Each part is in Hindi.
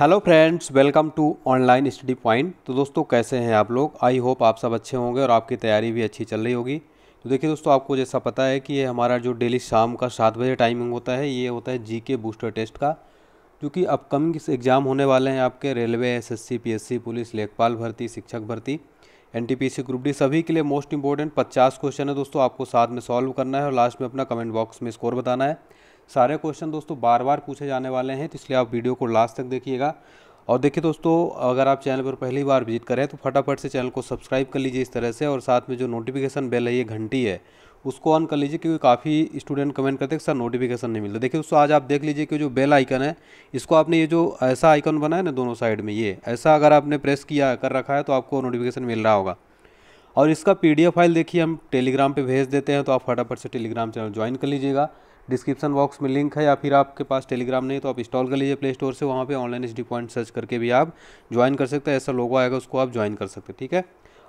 hello friends welcome to online study point तो दोस्तों कैसे हैं आप लोग आई होप आप सब अच्छे होंगे और आपकी तैयारी भी अच्छी चल रही होगी तो देखिए दोस्तों आपको जैसा पता है कि ये हमारा जो डेली शाम का सात बजे टाइमिंग होता है ये होता है जीके बूस्टर टेस्ट का जो कि अपकमिंग एग्ज़ाम होने वाले हैं आपके रेलवे एस एस पुलिस लेखपाल भर्ती शिक्षक भर्ती एन ग्रुप डी सभी के लिए मोस्ट इंपॉर्टेंट पचास क्वेश्चन है दोस्तों आपको साथ में सॉल्व करना है और लास्ट में अपना कमेंट बॉक्स में स्कोर बताना है सारे क्वेश्चन दोस्तों बार बार पूछे जाने वाले हैं तो इसलिए आप वीडियो को लास्ट तक देखिएगा और देखिए दोस्तों अगर आप चैनल पर पहली बार विजिट करें तो फटाफट से चैनल को सब्सक्राइब कर लीजिए इस तरह से और साथ में जो नोटिफिकेशन बेल है ये घंटी है उसको ऑन कर लीजिए क्योंकि काफ़ी स्टूडेंट कमेंट करते हैं सर नोटिफिकेशन नहीं मिलता देखिए दोस्तों आज आप देख लीजिए कि जो बेल आइकन है इसको आपने ये जो ऐसा आइकन बनाया ना दोनों साइड में ये ऐसा अगर आपने प्रेस किया कर रखा है तो आपको नोटिफिकेशन मिल रहा होगा और इसका पी फाइल देखिए हम टेलीग्राम पर भेज देते हैं तो आप फटाफट से टेलीग्राम चैनल ज्वाइन कर लीजिएगा डिस्क्रिप्शन बॉक्स में लिंक है या फिर आपके पास टेलीग्राम नहीं तो आप इंस्टॉल कर लीजिए प्ले स्टोर से वहाँ पे ऑनलाइन एच पॉइंट सर्च करके भी आप ज्वाइन कर सकते हैं ऐसा लोगो आएगा उसको आप ज्वाइन कर सकते हैं ठीक है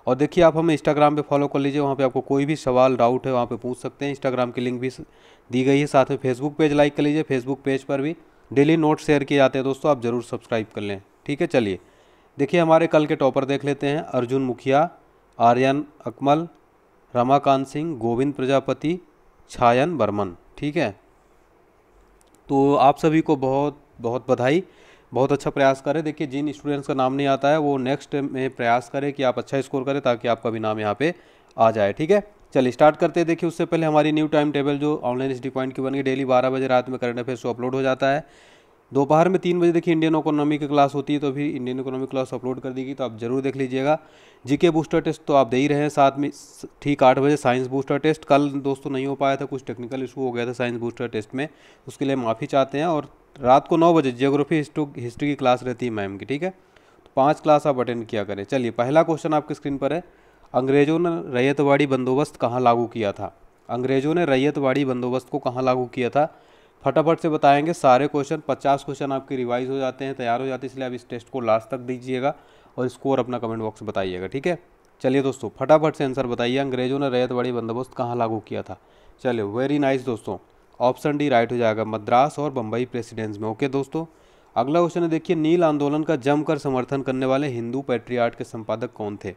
और देखिए आप हमें इंस्टाग्राम पे फॉलो कर लीजिए वहाँ पे आपको कोई भी सवाल डाउट है वहाँ पे पूछ सकते हैं इंस्टाग्राम की लिंक भी दी गई है साथ में फेसबुक पेज लाइक कर लीजिए फेसबुक पेज पर भी डेली नोट शेयर किए जाते हैं दोस्तों आप ज़रूर सब्सक्राइब कर लें ठीक है चलिए देखिए हमारे कल के टॉपर देख लेते हैं अर्जुन मुखिया आर्यन अकमल रमाकांत सिंह गोविंद प्रजापति छायन बर्मन ठीक है तो आप सभी को बहुत बहुत बधाई बहुत अच्छा प्रयास करें देखिए जिन स्टूडेंट्स का नाम नहीं आता है वो नेक्स्ट में प्रयास करें कि आप अच्छा स्कोर करें ताकि आपका भी नाम यहाँ पे आ जाए ठीक है चलिए स्टार्ट करते हैं देखिए उससे पहले हमारी न्यू टाइम टेबल जो ऑनलाइन एस पॉइंट की बन गई डेली बारह बजे रात में करंट अफेयर्स को अपलोड हो जाता है दोपहर में तीन बजे देखिए इंडियन इकोनॉमी की क्लास होती है तो अभी इंडियन इकोनॉमी क्लास अपलोड कर देगी तो आप जरूर देख लीजिएगा जीके बूस्टर टेस्ट तो आप दे ही रहे हैं साथ में ठीक आठ बजे साइंस बूस्टर टेस्ट कल दोस्तों नहीं हो पाया था कुछ टेक्निकल इशू हो गया था साइंस बूस्टर टेस्ट में तो उसके लिए माफ़ी चाहते हैं और रात को नौ बजे जियोग्राफी हिस्ट्री की क्लास रहती है मैम की ठीक है तो पाँच क्लास आप अटेंड किया करें चलिए पहला क्वेश्चन आपकी स्क्रीन पर है अंग्रेज़ों ने रैयतवाड़ी बंदोबस्त कहाँ लागू किया था अंग्रेज़ों ने रैयतवाड़ी बंदोबस्त को कहाँ लागू किया था फटाफट से बताएंगे सारे क्वेश्चन 50 क्वेश्चन आपके रिवाइज हो जाते हैं तैयार हो जाते हैं इसलिए आप इस टेस्ट को लास्ट तक दीजिएगा और स्कोर अपना कमेंट बॉक्स बताइएगा ठीक है चलिए दोस्तों फटाफट से आंसर बताइए अंग्रेजों ने रेतवाड़ी बंदोबस्त कहाँ लागू किया था चलिए वेरी नाइस दोस्तों ऑप्शन डी राइट हो जाएगा मद्रास और बम्बई प्रेसिडेंस में ओके दोस्तों अगला क्वेश्चन है देखिए नील आंदोलन का जमकर समर्थन करने वाले हिंदू पैट्रियाट के संपादक कौन थे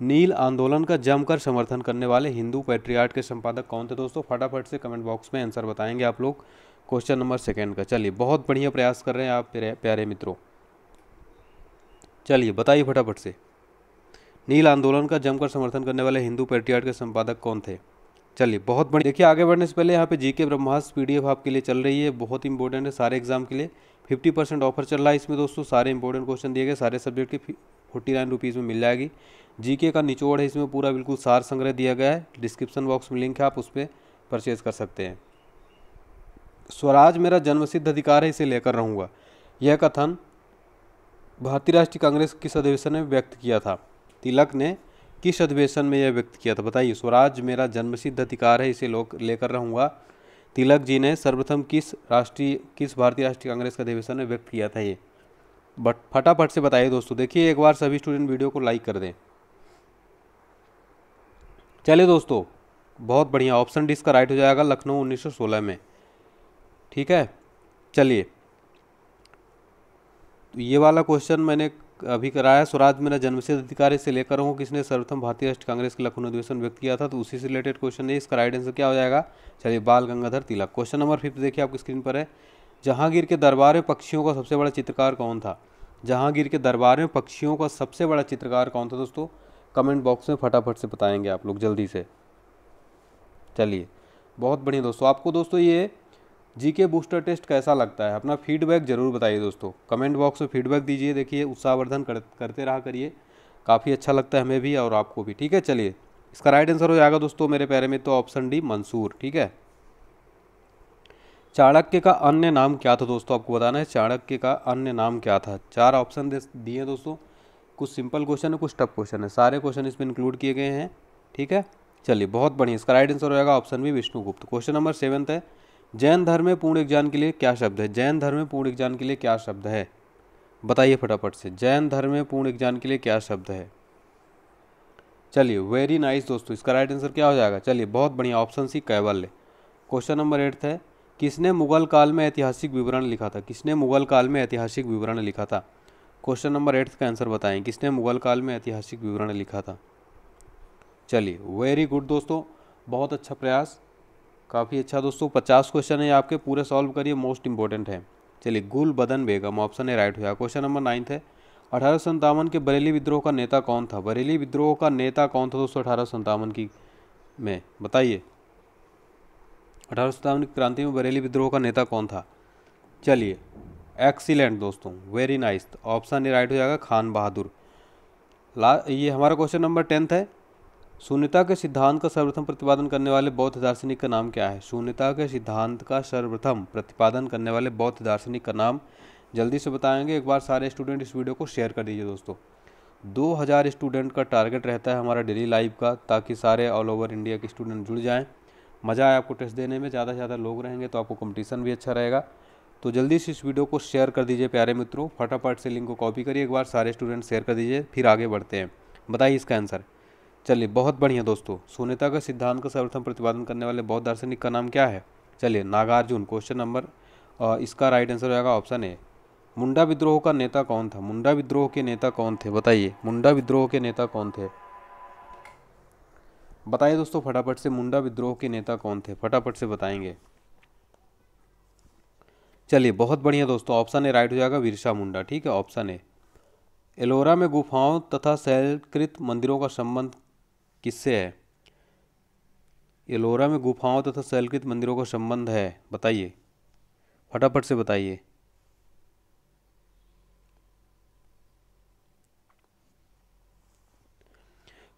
नील आंदोलन का जमकर समर्थन करने वाले हिंदू पेट्रियाट के संपादक कौन थे दोस्तों फटाफट से कमेंट बॉक्स में आंसर बताएंगे आप लोग क्वेश्चन नंबर सेकेंड का चलिए बहुत बढ़िया प्रयास कर रहे हैं आप प्यारे मित्रों चलिए बताइए फटाफट से नील आंदोलन का जमकर समर्थन करने वाले हिंदू पेट्रियाट के संपादक कौन थे चलिए बहुत बढ़िया देखिए आगे बढ़ने से पहले यहाँ पे जीके ब्रह्मास्त्र पीडीएफ आपके लिए चल रही है बहुत ही इंपॉर्टेंट है सारे एग्जाम के लिए 50 परसेंट ऑफर चल रहा है इसमें दोस्तों सारे इंपॉर्टेंट क्वेश्चन दिए गए सारे सब्जेक्ट के फोर्टी नाइन रुपीज़ में मिल जाएगी जीके का निचोड़ है इसमें पूरा बिल्कुल सार संग्रह दिया गया है डिस्क्रिप्शन बॉक्स में लिंक है आप उस पर परचेज़ कर सकते हैं स्वराज मेरा जन्मसिद्ध अधिकार है इसे लेकर रहूँगा यह कथन भारतीय राष्ट्रीय कांग्रेस किस अधिवेशन में व्यक्त किया था तिलक ने किस अधिवेशन में यह व्यक्त किया था बताइए स्वराज मेरा जन्मसिद्ध अधिकार है इसे लोग लेकर रहूँगा तिलक जी ने सर्वप्रथम किस राष्ट्रीय किस भारतीय राष्ट्रीय कांग्रेस का अधिवेशन में व्यक्त किया था ये बट फटाफट से बताइए दोस्तों देखिए एक बार सभी स्टूडेंट वीडियो को लाइक कर दें चलिए दोस्तों बहुत बढ़िया ऑप्शन डी इसका राइट हो जाएगा लखनऊ 1916 में ठीक है चलिए तो ये वाला क्वेश्चन मैंने अभी कराया स्वराज मेरा जन्मसिद्ध अधिकारी से लेकर हूँ किसने सर्वप्रथम भारतीय राष्ट्रीय कांग्रेस के लखनऊ अधिवेशन व्यक्त किया था तो उसी से रिलेटेड क्वेश्चन है इसका राइट आंसर क्या हो जाएगा चलिए Bal Gangadhar Tilak question number fifth देखिए आपकी स्क्रीन पर है जहांगीर के दरबार में पक्षियों का सबसे बड़ा चित्रकार कौन था जहांगीर के दरबार में पक्षियों का सबसे बड़ा चित्रकार कौन था दोस्तों कमेंट बॉक्स में फटाफट से बताएंगे आप लोग जल्दी से चलिए बहुत बढ़िया दोस्तों आपको दोस्तों ये जीके बूस्टर टेस्ट कैसा लगता है अपना फीडबैक जरूर बताइए दोस्तों कमेंट बॉक्स में फीडबैक दीजिए देखिए उत्साहवर्धन कर, करते रहा करिए काफ़ी अच्छा लगता है हमें भी और आपको भी ठीक है चलिए इसका राइट आंसर हो जाएगा दोस्तों मेरे पैर में तो ऑप्शन डी मंसूर ठीक है चाणक्य का अन्य नाम क्या था दोस्तों आपको बताना है चाणक्य का अन्य नाम क्या था चार ऑप्शन दिए दोस्तों कुछ सिंपल क्वेश्चन है कुछ टफ क्वेश्चन है सारे क्वेश्चन इसमें इंक्लूड किए गए हैं ठीक है चलिए बहुत बढ़िया इसका राइट आंसर होगा option B Vishnugupta question number seventh है जैन धर्म में पूर्ण एग्जाम के लिए क्या शब्द है जैन धर्म में पूर्ण एग्जाम के लिए क्या शब्द है बताइए फटाफट से जैन धर्म में पूर्ण एग्जाम के लिए क्या शब्द है चलिए वेरी नाइस दोस्तों इसका राइट आंसर क्या हो जाएगा चलिए बहुत बढ़िया ऑप्शन सी कैवल्य क्वेश्चन नंबर एट्थ है किसने मुगल काल में ऐतिहासिक विवरण लिखा था किसने मुगल काल में ऐतिहासिक विवरण लिखा था क्वेश्चन नंबर एट का आंसर बताएं किसने मुगल काल में ऐतिहासिक विवरण लिखा था चलिए वेरी गुड दोस्तों बहुत अच्छा प्रयास काफ़ी अच्छा दोस्तों पचास क्वेश्चन है आपके पूरे सॉल्व करिए मोस्ट इंपॉर्टेंट है चलिए गुल बदन बेगम ऑप्शन है राइट हुआ क्वेश्चन नंबर नाइन्थ है अठारह के बरेली विद्रोह का नेता कौन था बरेली विद्रोह का नेता कौन था दोस्तों अठारह की में बताइए अठारह सत्तावन की क्रांति में बरेली विद्रोह का नेता कौन था चलिए एक्सीलेंट दोस्तों very nice option A right हो जाएगा खान बहादुर ला ये हमारा क्वेश्चन नंबर टेंथ है शून्यता के सिद्धांत का सर्वप्रथम प्रतिपादन करने वाले बौद्ध दार्शनिक का नाम क्या है शून्यता के सिद्धांत का सर्वप्रथम प्रतिपादन करने वाले बौद्ध दार्शनिक का नाम जल्दी से बताएंगे एक बार सारे स्टूडेंट इस वीडियो को शेयर कर दीजिए दोस्तों 2000 स्टूडेंट का टारगेट रहता है हमारा डेली लाइव का ताकि सारे ऑल ओवर इंडिया के स्टूडेंट जुड़ जाएँ मज़ा आया आपको टेस्ट देने में ज़्यादा से ज़्यादा लोग रहेंगे तो आपको कंपटीशन भी अच्छा रहेगा तो जल्दी से इस वीडियो को शेयर कर दीजिए प्यारे मित्रों फटाफट से लिंक को कॉपी करिए एक बार सारे स्टूडेंट शेयर कर दीजिए फिर आगे बढ़ते हैं बताइए इसका आंसर चलिए बहुत बढ़िया दोस्तों सुनेता का सिद्धांत का सर्वप्रथम प्रतिपादन करने वाले बौद्ध दार्शनिक का नाम क्या है चलिए नागार्जुन क्वेश्चन नंबर इसका राइट आंसर होगा ऑप्शन ए मुंडा विद्रोह का नेता कौन था मुंडा विद्रोह के नेता कौन थे बताइए मुंडा विद्रोह के नेता कौन थे बताइए दोस्तों फटाफट से मुंडा विद्रोह के नेता कौन थे फटाफट से बताएंगे चलिए बहुत बढ़िया दोस्तों ऑप्शन ए राइट हो जाएगा विरसा मुंडा ठीक है ऑप्शन ए एलोरा में गुफाओं तथा शैलकृत मंदिरों का संबंध किससे है एलोरा में गुफाओं तथा शैलकृत मंदिरों का संबंध है बताइए फटाफट से बताइए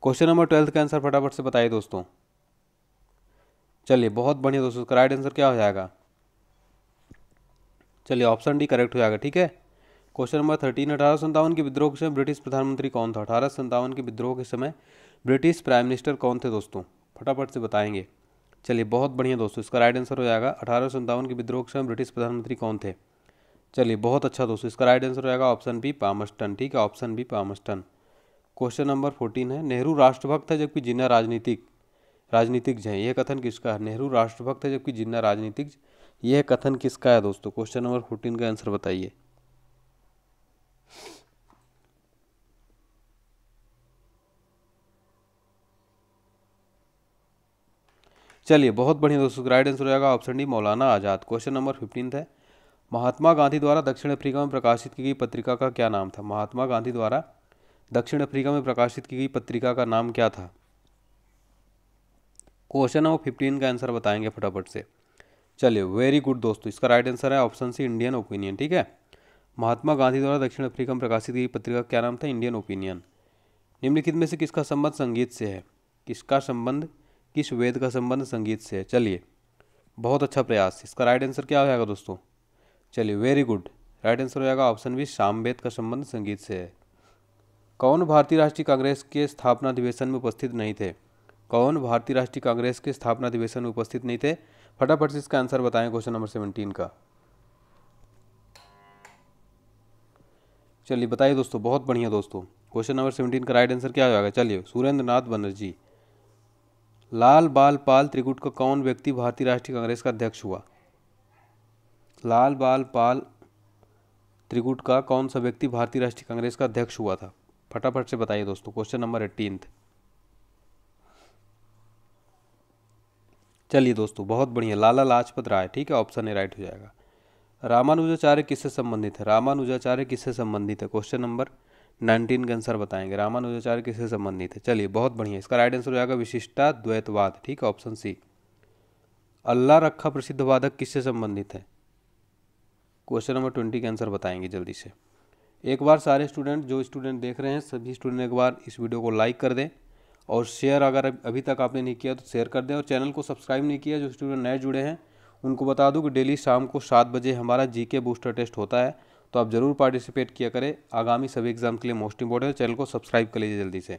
क्वेश्चन नंबर ट्वेल्थ का आंसर फटाफट से बताइए दोस्तों चलिए बहुत बढ़िया दोस्तों उसका राइट आंसर क्या हो जाएगा चलिए ऑप्शन डी करेक्ट हो जाएगा ठीक है क्वेश्चन नंबर थर्टीन अठारह संतावन के विद्रोह के समय ब्रिटिश प्रधानमंत्री कौन था अठारह संतावन के विद्रोह के समय ब्रिटिश प्राइम मिनिस्टर कौन थे दोस्तों फटाफट से बताएंगे चलिए बहुत बढ़िया दोस्तों इसका राइट आंसर हो जाएगा अठारह संतावन के विद्रोह के समय ब्रिटिश प्रधानमंत्री कौन थे चलिए बहुत अच्छा दोस्तों इसका राइट आंसर हो जाएगा ऑप्शन बी पामस्टन ठीक है option B Palmerston question number fourteen है नेहरू राष्ट्रभक्त है जबकि जिन्ना राजनीतिक राजनीतिक हैं यह कथन किसका है नेहरू राष्ट्रभक्त है जबकि जिन्ना राजनीतिक यह कथन किसका है दोस्तों क्वेश्चन नंबर फोर्टीन का आंसर बताइए चलिए बहुत बढ़िया दोस्तों राइट आंसर हो जाएगा ऑप्शन डी मौलाना आज़ाद क्वेश्चन नंबर फिफ्टीन है महात्मा गांधी द्वारा दक्षिण अफ्रीका में प्रकाशित की गई पत्रिका का क्या नाम था महात्मा गांधी द्वारा दक्षिण अफ्रीका में प्रकाशित की गई पत्रिका का नाम क्या था क्वेश्चन नंबर फिफ्टीन का आंसर बताएंगे फटाफट से चलिए वेरी गुड दोस्तों इसका राइट आंसर है ऑप्शन सी इंडियन ओपिनियन ठीक है महात्मा गांधी द्वारा दक्षिण अफ्रीका में प्रकाशित की पत्रिका क्या नाम था इंडियन ओपिनियन निम्नलिखित में से किसका संबंध संगीत से है किसका संबंध किस वेद का संबंध संगीत से है चलिए बहुत अच्छा प्रयास इसका राइट आंसर क्या हो जाएगा दोस्तों चलिए वेरी गुड राइट आंसर हो जाएगा ऑप्शन बी सामवेद का संबंध संगीत से है कौन भारतीय राष्ट्रीय कांग्रेस के स्थापना अधिवेशन में उपस्थित नहीं थे कौन भारतीय राष्ट्रीय कांग्रेस के स्थापना अधिवेशन में उपस्थित नहीं थे फटाफट से इसका आंसर बताएं क्वेश्चन नंबर सेवनटीन का चलिए बताइए दोस्तों बहुत बढ़िया दोस्तों क्वेश्चन नंबर सेवनटीन का राइट आंसर क्या हो जाएगा चलिए सुरेंद्र नाथ बनर्जी लाल बाल पाल त्रिकुट का कौन व्यक्ति भारतीय राष्ट्रीय कांग्रेस का अध्यक्ष हुआ लाल बाल पाल त्रिकुट का कौन सा व्यक्ति भारतीय राष्ट्रीय कांग्रेस का अध्यक्ष हुआ था फटाफट से बताइए दोस्तों क्वेश्चन नंबर एट्टीनथ चलिए दोस्तों बहुत बढ़िया लाला लाजपत राय ठीक है ऑप्शन ए राइट हो जाएगा रामानुजाचार्य किससे संबंधित है रामानुजाचार्य किससे संबंधित है क्वेश्चन नंबर नाइनटीन का आंसर बताएंगे रामानुजाचार्य किससे संबंधित है चलिए बहुत बढ़िया इसका राइट आंसर हो जाएगा विशिष्टा द्वैतवाद ठीक है ऑप्शन सी अल्लाह रखा प्रसिद्ध वादक किससे संबंधित है क्वेश्चन नंबर ट्वेंटी का आंसर बताएंगे जल्दी से एक बार सारे स्टूडेंट जो स्टूडेंट देख रहे हैं सभी स्टूडेंट एक बार इस वीडियो को लाइक कर दें और शेयर अगर अभी तक आपने नहीं किया तो शेयर कर दें और चैनल को सब्सक्राइब नहीं किया जो स्टूडेंट नए जुड़े हैं उनको बता दूँ कि डेली शाम को सात बजे हमारा जी बूस्टर टेस्ट होता है तो आप ज़रूर पार्टिसिपेट किया करें आगामी सभी एग्जाम के लिए मोस्ट इंपॉर्टेंट चैनल को सब्सक्राइब कर लीजिए जल्दी से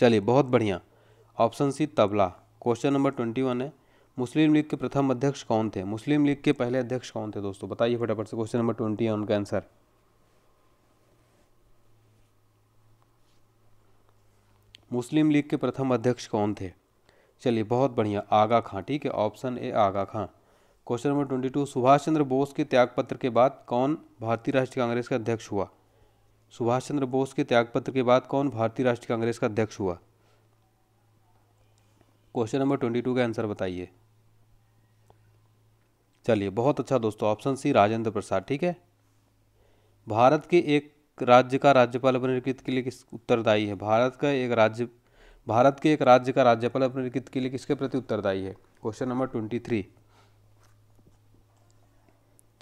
चलिए बहुत बढ़िया option C tabla question number twenty one है मुस्लिम लीग के प्रथम अध्यक्ष कौन थे मुस्लिम लीग के पहले अध्यक्ष कौन थे दोस्तों बताइए फटाफट से क्वेश्चन नंबर ट्वेंटी है उनका आंसर मुस्लिम लीग के प्रथम अध्यक्ष कौन थे चलिए बहुत बढ़िया आगा खां ठीक है option A Aga Khan question number twenty two Subhash Chandra Bose के त्यागपत्र के बाद कौन भारतीय राष्ट्रीय कांग्रेस का अध्यक्ष हुआ सुभाष चंद्र बोस के त्यागपत्र के बाद कौन भारतीय राष्ट्रीय कांग्रेस का अध्यक्ष हुआ क्वेश्चन नंबर ट्वेंटी टू का आंसर बताइए चलिए बहुत अच्छा दोस्तों ऑप्शन सी राजेंद्र प्रसाद ठीक है भारत के एक राज्य का राज्यपाल अपने के लिए किस उत्तरदायी है भारत का एक राज्य भारत के एक राज्य का राज्यपाल अपने के लिए किसके प्रति उत्तरदायी है क्वेश्चन नंबर ट्वेंटी थ्री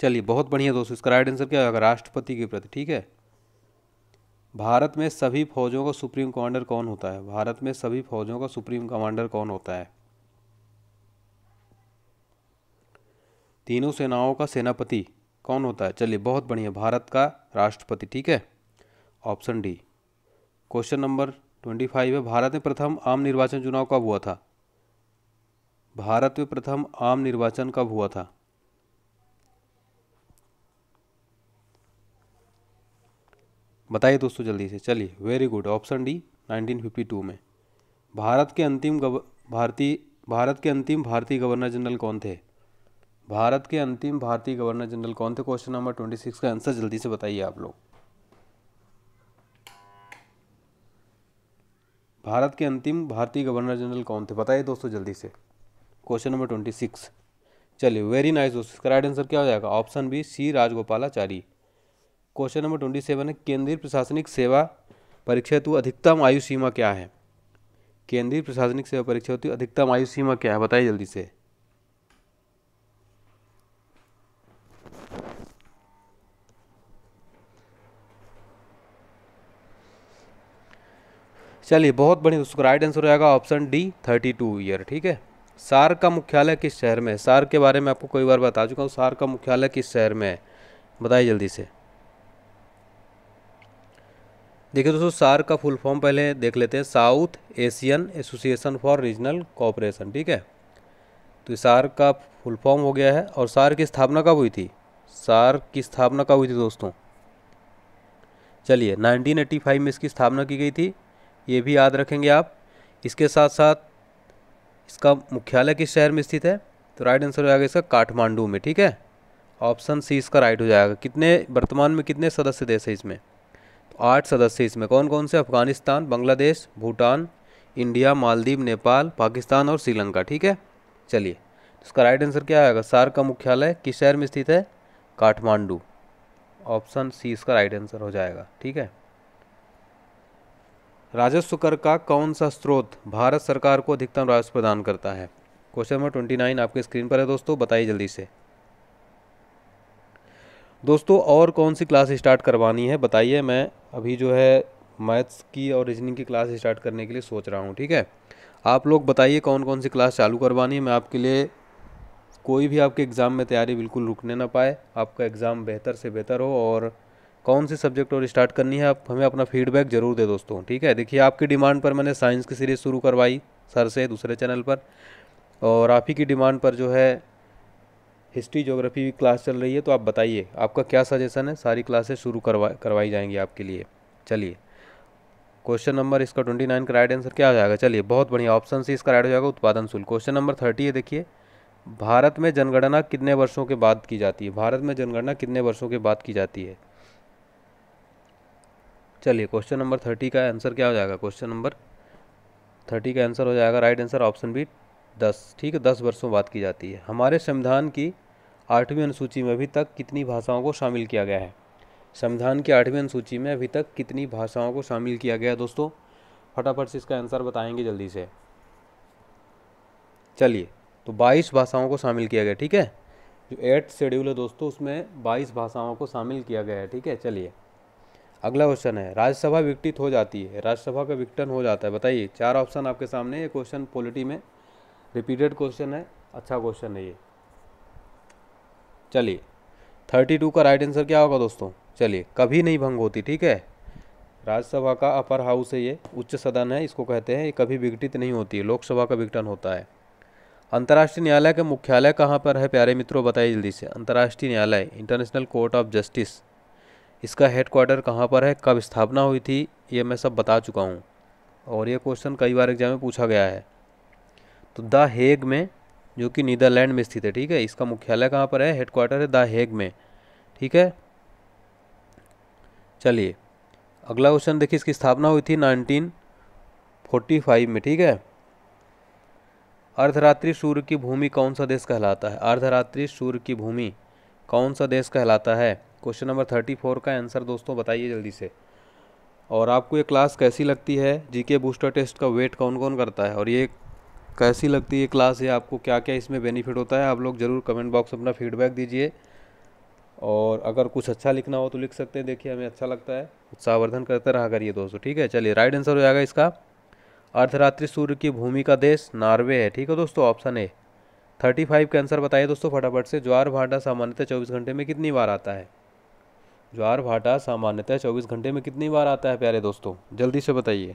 चलिए बहुत बढ़िया दोस्तों इसका राइट आंसर क्या होगा राष्ट्रपति के प्रति ठीक है भारत में सभी फौजों का सुप्रीम कमांडर कौन होता है भारत में सभी फौजों का सुप्रीम कमांडर कौन होता है तीनों सेनाओं का सेनापति कौन होता है चलिए बहुत बढ़िया भारत का राष्ट्रपति ठीक है option D question number twenty five है भारत में प्रथम आम निर्वाचन चुनाव कब हुआ था भारत में प्रथम आम निर्वाचन कब हुआ था बताइए दोस्तों जल्दी से चलिए वेरी गुड ऑप्शन डी 1952 में भारत के अंतिम गव भारतीय भारत के अंतिम भारतीय गवर्नर जनरल कौन थे भारत के अंतिम भारतीय गवर्नर जनरल कौन थे क्वेश्चन नंबर ट्वेंटी सिक्स का आंसर जल्दी से बताइए आप लोग भारत के अंतिम भारतीय गवर्नर जनरल कौन थे बताइए दोस्तों जल्दी से क्वेश्चन नंबर ट्वेंटी सिक्स चलिए वेरी नाइस दोस्तों इसका राइट आंसर क्या हो जाएगा option B C Rajagopalachari question number twenty seven है केंद्रीय प्रशासनिक सेवा परीक्षा हेतु अधिकतम आयु सीमा क्या है केंद्रीय प्रशासनिक सेवा परीक्षा हेतु अधिकतम आयु सीमा क्या है बताइए जल्दी से चलिए बहुत बढ़िया उसका राइट आंसर हो जाएगा option D thirty two year ठीक है सार का मुख्यालय किस शहर में है सार के बारे में आपको कई बार बता चुका हूँ सार का मुख्यालय किस शहर में है बताइए जल्दी से देखिए दोस्तों सार का फुल फॉर्म पहले देख लेते हैं South Asian Association for Regional Cooperation ठीक है तो सार का फुल फॉर्म हो गया है और सार की स्थापना कब हुई थी सार की स्थापना कब हुई थी दोस्तों चलिए 1985 में इसकी स्थापना की गई थी ये भी याद रखेंगे आप इसके साथ साथ इसका मुख्यालय किस शहर में स्थित है तो राइट आंसर हो जाएगा इसका काठमांडू में ठीक है ऑप्शन सी इसका राइट हो जाएगा कितने वर्तमान में कितने सदस्य देश है इसमें तो आठ सदस्य इसमें कौन कौन से अफगानिस्तान बांग्लादेश भूटान इंडिया मालदीव नेपाल पाकिस्तान और श्रीलंका ठीक है चलिए तो इसका राइट आंसर क्या आएगा सार का मुख्यालय किस शहर में स्थित है काठमांडू ऑप्शन सी इसका राइट आंसर हो जाएगा ठीक है राजस्व कर का कौन सा स्रोत भारत सरकार को अधिकतम राजस्व प्रदान करता है क्वेश्चन नंबर ट्वेंटी नाइन आपके स्क्रीन पर है दोस्तों बताइए जल्दी से दोस्तों और कौन सी क्लास स्टार्ट करवानी है बताइए मैं अभी जो है मैथ्स की और रीजनिंग की क्लास स्टार्ट करने के लिए सोच रहा हूँ ठीक है आप लोग बताइए कौन कौन सी क्लास चालू करवानी है मैं आपके लिए कोई भी आपके एग्ज़ाम में तैयारी बिल्कुल रुकने ना पाए आपका एग्ज़ाम बेहतर से बेहतर हो और कौन सी सब्जेक्ट और स्टार्ट करनी है आप हमें अपना फीडबैक जरूर दे दोस्तों ठीक है देखिए आपकी डिमांड पर मैंने साइंस की सीरीज़ शुरू करवाई सर से दूसरे चैनल पर और आप ही की डिमांड पर जो है हिस्ट्री जोग्राफी क्लास चल रही है तो आप बताइए आपका क्या सजेशन है सारी क्लासेस शुरू करवा करवाई जाएंगी आपके लिए चलिए क्वेश्चन नंबर इसका ट्वेंटी नाइन का राइट आंसर क्या हो जाएगा चलिए बहुत बढ़िया ऑप्शन सी इसका राइट हो जाएगा उत्पादन शुल्क क्वेश्चन नंबर थर्टी है देखिए भारत में जनगणना कितने वर्षों के बाद की जाती है भारत में जनगणना कितने वर्षों के बाद की जाती है चलिए क्वेश्चन नंबर थर्टी का आंसर क्या हो जाएगा क्वेश्चन नंबर थर्टी का आंसर हो जाएगा राइट आंसर ऑप्शन बी दस ठीक है दस वर्षों बाद की जाती है हमारे संविधान की आठवीं अनुसूची में अभी तक कितनी भाषाओं को शामिल किया गया है संविधान की आठवीं अनुसूची में अभी तक कितनी भाषाओं को शामिल किया गया है दोस्तों फटाफट से इसका आंसर बताएंगे जल्दी से चलिए तो बाईस भाषाओं को शामिल किया गया ठीक है जो एट शेड्यूल है दोस्तों उसमें बाईस भाषाओं को शामिल किया गया है ठीक है चलिए अगला क्वेश्चन है राज्यसभा विकटित हो जाती है राज्यसभा का विघटन हो जाता है बताइए चार ऑप्शन आपके सामने ये क्वेश्चन पॉलिटी में रिपीटेड क्वेश्चन है अच्छा क्वेश्चन है ये चलिए थर्टी टू का राइट आंसर क्या होगा दोस्तों चलिए कभी नहीं भंग होती ठीक है राज्यसभा का अपर हाउस है ये उच्च सदन है इसको कहते हैं ये कभी विघटित नहीं होती है लोकसभा का विघटन होता है अंतर्राष्ट्रीय न्यायालय का मुख्यालय कहाँ पर है प्यारे मित्रों बताइए जल्दी से अंतर्राष्ट्रीय न्यायालय इंटरनेशनल कोर्ट ऑफ जस्टिस इसका हेडक्वार्टर कहाँ पर है कब स्थापना हुई थी ये मैं सब बता चुका हूँ और ये क्वेश्चन कई बार एग्जाम में पूछा गया है तो द हेग में जो कि नीदरलैंड में स्थित है ठीक है इसका मुख्यालय कहाँ पर है हेडक्वार्टर है द हेग में ठीक है चलिए अगला क्वेश्चन देखिए इसकी स्थापना हुई थी 1945 में ठीक है अर्धरात्रि सूर्य की भूमि कौन सा देश कहलाता है अर्धरात्रि सूर्य की भूमि कौन सा देश कहलाता है क्वेश्चन नंबर थर्टी फोर का आंसर दोस्तों बताइए जल्दी से और आपको ये क्लास कैसी लगती है जीके बूस्टर टेस्ट का वेट कौन कौन करता है और ये कैसी लगती है क्लास ये आपको क्या क्या इसमें बेनिफिट होता है आप लोग ज़रूर कमेंट बॉक्स अपना फीडबैक दीजिए और अगर कुछ अच्छा लिखना हो तो लिख सकते हैं देखिए हमें अच्छा लगता है उत्साहवर्धन करते रहा करिए दोस्तों ठीक है चलिए राइट आंसर हो जाएगा इसका अर्धरात्रि सूर्य की भूमि का देश नार्वे है ठीक है दोस्तों ऑप्शन ए थर्टी फाइव का आंसर बताइए दोस्तों फटाफट से ज्वार भाटा सामान्यतः चौबीस घंटे में कितनी बार आता है ज्वार भाटा सामान्यतः चौबीस घंटे में कितनी बार आता है प्यारे दोस्तों जल्दी से बताइए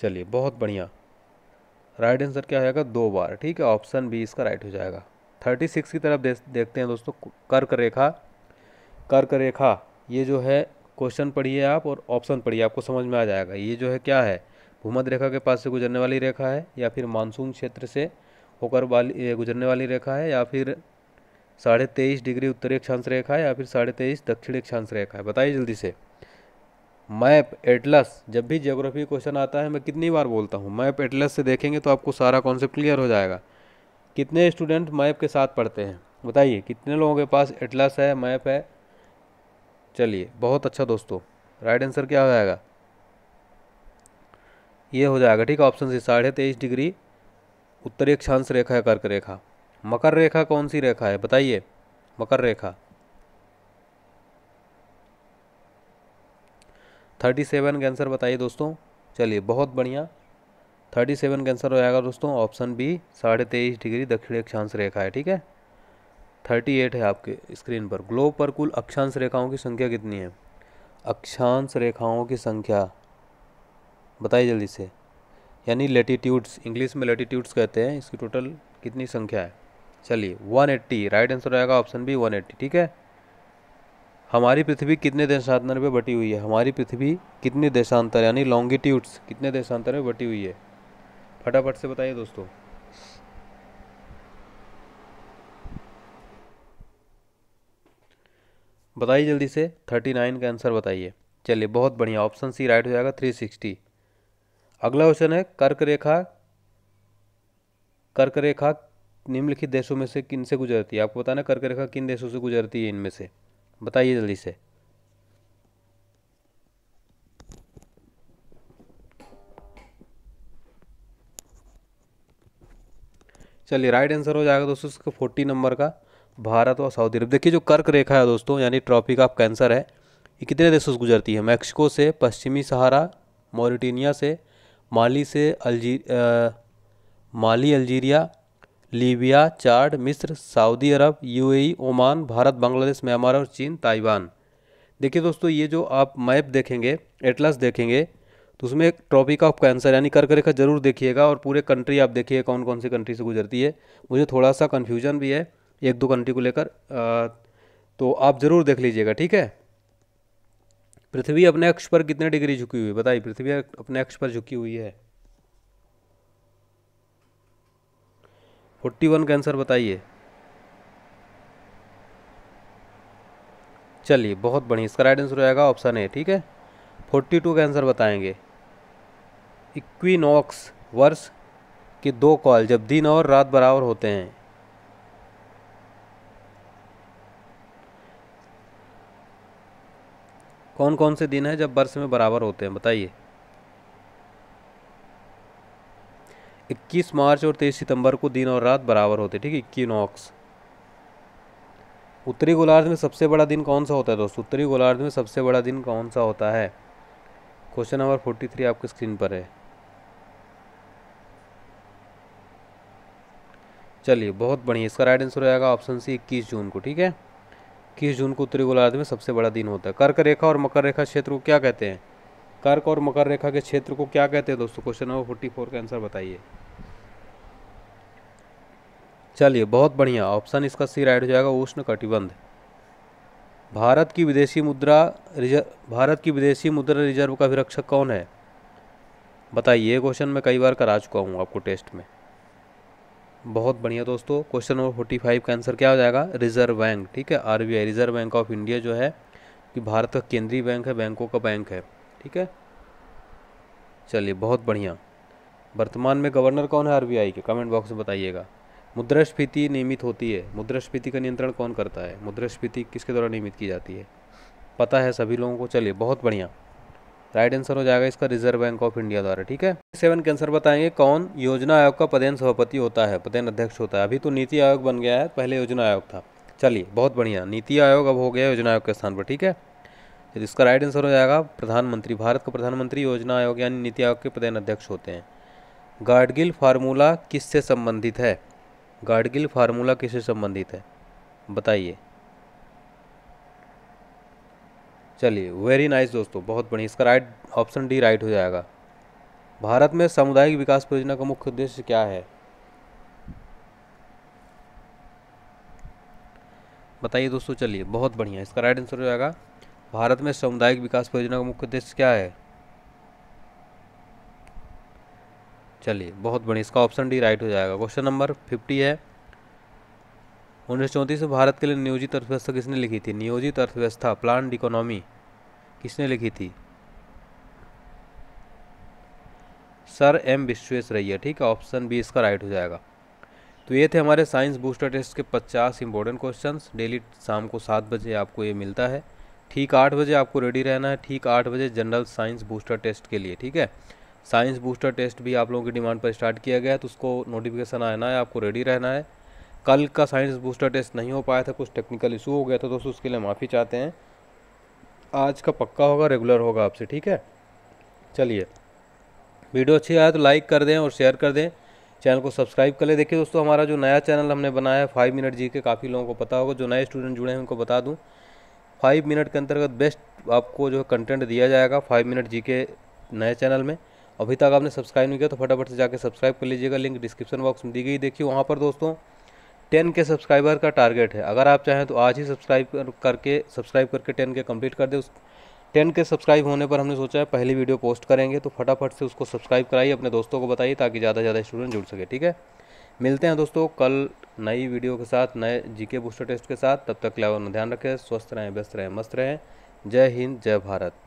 चलिए बहुत बढ़िया राइट आंसर क्या हो जाएगा दो बार ठीक है ऑप्शन बी इसका राइट हो जाएगा थर्टी सिक्स की तरफ देखते हैं दोस्तों कर्क रेखा कर्क रेखा ये जो है क्वेश्चन पढ़िए आप और ऑप्शन पढ़िए आपको समझ में आ जाएगा ये जो है क्या है भूमध्य रेखा के पास से गुजरने वाली रेखा है या फिर मानसून क्षेत्र से होकर वाली गुजरने वाली रेखा है या फिर साढ़े तेईस डिग्री उत्तरी अक्षांश रेखा है या फिर साढ़े तेईस दक्षिणी अक्षांश रेखा है बताइए जल्दी से मैप एटलस जब भी जियोग्राफी क्वेश्चन आता है मैं कितनी बार बोलता हूँ मैप एटलस से देखेंगे तो आपको सारा कॉन्सेप्ट क्लियर हो जाएगा कितने स्टूडेंट मैप के साथ पढ़ते हैं बताइए कितने लोगों के पास एटलस है मैप है चलिए बहुत अच्छा दोस्तों राइट आंसर क्या हो जाएगा ये हो जाएगा ठीक है ऑप्शन सी साढ़े तेईस डिग्री उत्तरी अक्षांश रेखा या कर्क रेखा मकर रेखा कौन सी रेखा है बताइए मकर रेखा थर्टी सेवन का आंसर बताइए दोस्तों चलिए बहुत बढ़िया थर्टी सेवन का आंसर हो जाएगा दोस्तों ऑप्शन बी साढ़े तेईस डिग्री दक्षिण अक्षांश रेखा है ठीक है थर्टी एट है आपके स्क्रीन पर ग्लोब पर कुल अक्षांश रेखाओं की संख्या कितनी है अक्षांश रेखाओं की संख्या बताइए जल्दी से यानी लेटीट्यूड्स इंग्लिश में लेटीट्यूड्स कहते हैं इसकी टोटल कितनी संख्या है चलिए 180 राइट आंसर रहेगा ऑप्शन बी 180 ठीक है हमारी पृथ्वी कितने देशांतर में बटी हुई है हमारी पृथ्वी कितने देशांतर यानी लॉन्गिट्यूड्स कितने देशांतर में बटी हुई है फटाफट से बताइए दोस्तों बताइए जल्दी से थर्टी नाइन का आंसर बताइए चलिए बहुत बढ़िया ऑप्शन सी राइट हो जाएगा थ्री सिक्सटी अगला क्वेश्चन है कर्क रेखा कर्क रेखा निम्नलिखित देशों में से किन से गुजरती है आपको बताना कर्क रेखा किन देशों से गुजरती है इनमें से बताइए जल्दी से चलिए राइट आंसर हो जाएगा दोस्तों इसका फोर्टी नंबर का भारत और सऊदी अरब देखिए जो कर्क रेखा है दोस्तों यानी ट्रॉपिक ऑफ कैंसर है ये कितने देशों से गुजरती है मैक्सिको से पश्चिमी सहारा मोरिटीनिया से माली से अलजी आ, माली अल्जीरिया लीबिया चार्ड मिस्र सऊदी अरब UAE, Oman Bharat Bangladesh Myanmar और चीन ताइवान देखिए दोस्तों ये जो आप मैप देखेंगे एटलस देखेंगे तो उसमें एक ट्रॉपिक ऑफ कैंसर यानी कर्क रेखा जरूर देखिएगा और पूरे कंट्री आप देखिए कौन कौन सी कंट्री से गुजरती है मुझे थोड़ा सा कन्फ्यूजन भी है एक दो कंट्री को लेकर तो आप ज़रूर देख लीजिएगा ठीक है पृथ्वी अपने अक्ष पर कितने डिग्री झुकी हुई है बताइए पृथ्वी अपने अक्ष पर झुकी हुई है फोर्टी वन का आंसर बताइए चलिए बहुत बढ़िया इसका राइट आंसर हो जाएगा ऑप्शन ए ठीक है फोर्टी टू का आंसर बताएंगे इक्विनॉक्स वर्ष के दो कॉल जब दिन और रात बराबर होते हैं कौन कौन से दिन हैं जब वर्ष में बराबर होते हैं बताइए इक्कीस मार्च और तेईस सितंबर को दिन और रात बराबर होते ठीक है इक्कीनॉक्स उत्तरी गोलार्ध में सबसे बड़ा दिन कौन सा होता है दोस्तों उत्तरी गोलार्ध में सबसे बड़ा दिन कौन सा होता है क्वेश्चन नंबर फोर्टी थ्री आपके स्क्रीन पर है चलिए बहुत बढ़िया इसका राइट आंसर हो जाएगा ऑप्शन सी इक्कीस जून को ठीक है इक्कीस जून को उत्तरी गोलार्ध में सबसे बड़ा दिन होता है कर्क रेखा और मकर रेखा क्षेत्र को क्या कहते हैं कर्क और मकर रेखा के क्षेत्र को क्या कहते हैं दोस्तों क्वेश्चन नंबर फोर्टी फोर का आंसर बताइए चलिए बहुत बढ़िया ऑप्शन इसका सी राइट हो जाएगा उष्ण कटिबंध भारत की विदेशी मुद्रा रिजर्व भारत की विदेशी मुद्रा रिजर्व का अभिरक्षक कौन है बताइए क्वेश्चन मैं कई बार करा चुका हूँ आपको टेस्ट में बहुत बढ़िया दोस्तों क्वेश्चन नंबर फोर्टी फाइव का आंसर क्या हो जाएगा रिजर्व बैंक ठीक है RBI Reserve Bank of India जो है कि भारत का केंद्रीय बैंक है बैंकों का बैंक है ठीक है चलिए बहुत बढ़िया वर्तमान में गवर्नर कौन है आरबीआई के कमेंट बॉक्स में बताइएगा मुद्रास्फीति नियमित होती है मुद्रास्फीति का नियंत्रण कौन करता है मुद्रास्फीति किसके द्वारा नियमित की जाती है पता है सभी लोगों को चलिए बहुत बढ़िया राइट आंसर हो जाएगा इसका रिजर्व बैंक ऑफ इंडिया द्वारा ठीक है सेवन के आंसर बताएंगे कौन योजना आयोग का पदेन सभापति होता है पदेन अध्यक्ष होता है अभी तो नीति आयोग बन गया है पहले योजना आयोग था चलिए बहुत बढ़िया नीति आयोग अब हो गया योजना आयोग के स्थान पर ठीक है तो इसका राइट आंसर हो जाएगा प्रधानमंत्री भारत का प्रधानमंत्री योजना आयोग यानी नीति आयोग के प्रधान अध्यक्ष होते हैं गार्डगिल फार्मूला किससे संबंधित है गार्डगिल फार्मूला किससे संबंधित है बताइए चलिए वेरी नाइस दोस्तों बहुत बढ़िया इसका राइट ऑप्शन डी राइट हो जाएगा भारत में सामुदायिक विकास परियोजना का मुख्य उद्देश्य क्या है बताइए दोस्तों चलिए बहुत बढ़िया इसका राइट आंसर हो जाएगा भारत में सामुदायिक विकास परियोजना का मुख्य उद्देश्य क्या है चलिए बहुत बढ़िया इसका ऑप्शन डी राइट हो जाएगा क्वेश्चन नंबर फिफ्टी है उन्नीस चौंतीस में भारत के लिए नियोजित अर्थव्यवस्था किसने लिखी थी नियोजित अर्थव्यवस्था प्लान इकोनॉमी किसने लिखी थी सर एम विश्वेश रैया ठीक है ऑप्शन बी इसका राइट हो जाएगा तो ये थे हमारे साइंस बूस्टर टेस्ट के 50 इंपॉर्टेंट क्वेश्चंस डेली शाम को सात बजे आपको ये मिलता है ठीक आठ बजे आपको रेडी रहना है ठीक आठ बजे जनरल साइंस बूस्टर टेस्ट के लिए ठीक है साइंस बूस्टर टेस्ट भी आप लोगों की डिमांड पर स्टार्ट किया गया है तो उसको नोटिफिकेशन आना है आपको रेडी रहना है कल का साइंस बूस्टर टेस्ट नहीं हो पाया था कुछ टेक्निकल इशू हो गया था दोस्तों उसके लिए माफ़ी चाहते हैं आज का पक्का होगा रेगुलर होगा आपसे ठीक है चलिए वीडियो अच्छी आया तो लाइक कर दें और शेयर कर दें चैनल को सब्सक्राइब कर लें देखिए दोस्तों हमारा जो नया चैनल हमने बनाया है फाइव मिनट जी के काफ़ी लोगों को पता होगा जो नए स्टूडेंट जुड़े हैं उनको बता दूँ फाइव मिनट के अंतर्गत बेस्ट आपको जो है कंटेंट दिया जाएगा फाइव मिनट जी के नए चैनल में अभी तक आपने सब्सक्राइब नहीं किया तो फटाफट से जाके सब्सक्राइब कर लीजिएगा लिंक डिस्क्रिप्शन बॉक्स में दी गई देखिए वहाँ पर दोस्तों टेन के सब्सक्राइबर का टारगेट है अगर आप चाहें तो आज ही सब्सक्राइब करके सब्सक्राइब करके टेन के कंप्लीट कर दे उस टेन के सब्सक्राइब होने पर हमने सोचा है पहली वीडियो पोस्ट करेंगे तो फटाफट से उसको सब्सक्राइब कराइए अपने दोस्तों को बताइए ताकि ज़्यादा से ज़्यादा स्टूडेंट जुड़ सके ठीक है मिलते हैं दोस्तों कल नई वीडियो के साथ नए जीके बूस्टर टेस्ट के साथ तब तक लेवल में ध्यान रखें स्वस्थ रहें व्यस्त रहें मस्त रहें जय हिंद जय भारत